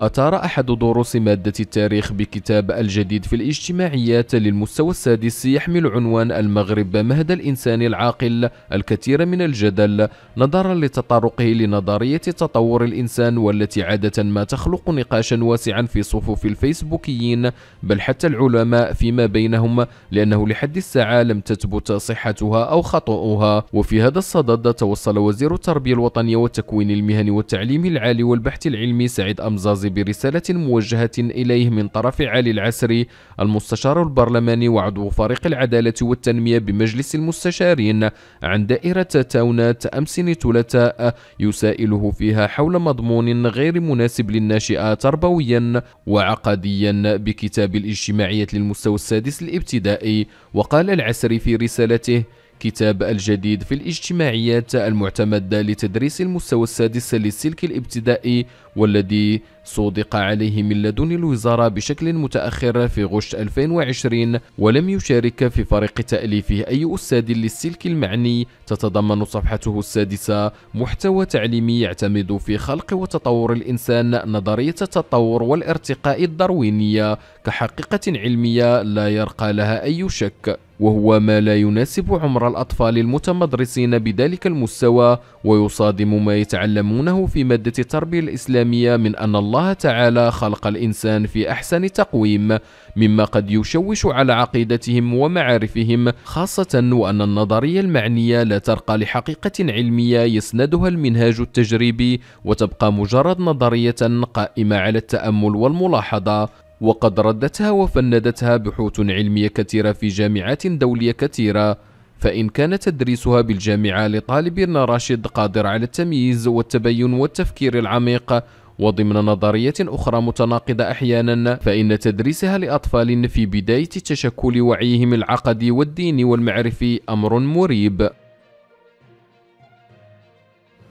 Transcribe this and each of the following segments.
أثار أحد دروس مادة التاريخ بكتاب الجديد في الاجتماعيات للمستوى السادس يحمل عنوان المغرب مهد الإنسان العاقل الكثير من الجدل نظرا لتطرقه لنظرية تطور الإنسان والتي عادة ما تخلق نقاشا واسعا في صفوف الفيسبوكيين بل حتى العلماء فيما بينهم لأنه لحد الساعة لم تثبت صحتها أو خطؤها وفي هذا الصدد توصل وزير التربية الوطنية والتكوين المهني والتعليم العالي والبحث العلمي سعيد أمزازي برسالة موجهة إليه من طرف علي العسري المستشار البرلماني وعضو فريق العدالة والتنمية بمجلس المستشارين عن دائرة تاونات أمس ثلاثاء يسائله فيها حول مضمون غير مناسب للناشئة تربويا وعقديا بكتاب الاجتماعية للمستوى السادس الابتدائي وقال العسري في رسالته كتاب الجديد في الاجتماعيات المعتمدة لتدريس المستوى السادس للسلك الابتدائي والذي صودق عليه من لدن الوزارة بشكل متأخر في غشت 2020 ولم يشارك في فريق تأليفه أي أستاذ للسلك المعني تتضمن صفحته السادسة محتوى تعليمي يعتمد في خلق وتطور الإنسان نظرية التطور والارتقاء الداروينية كحقيقة علمية لا يرقى لها أي شك وهو ما لا يناسب عمر الأطفال المتمدرسين بذلك المستوى ويصادم ما يتعلمونه في مادة التربية الإسلامية من أن الله الله تعالى خلق الإنسان في أحسن تقويم مما قد يشوش على عقيدتهم ومعارفهم خاصة وأن النظرية المعنية لا ترقى لحقيقة علمية يسندها المنهاج التجريبي وتبقى مجرد نظرية قائمة على التأمل والملاحظة وقد ردتها وفندتها بحوث علمية كثيرة في جامعات دولية كثيرة فإن كان تدريسها بالجامعة لطالب راشد قادر على التمييز والتبين والتفكير العميق وضمن نظرية أخرى متناقضة أحيانا فإن تدريسها لأطفال في بداية تشكل وعيهم العقدي والديني والمعرفي أمر مريب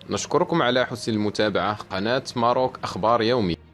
نشكركم على حسن المتابعة قناة ماروك أخبار يومي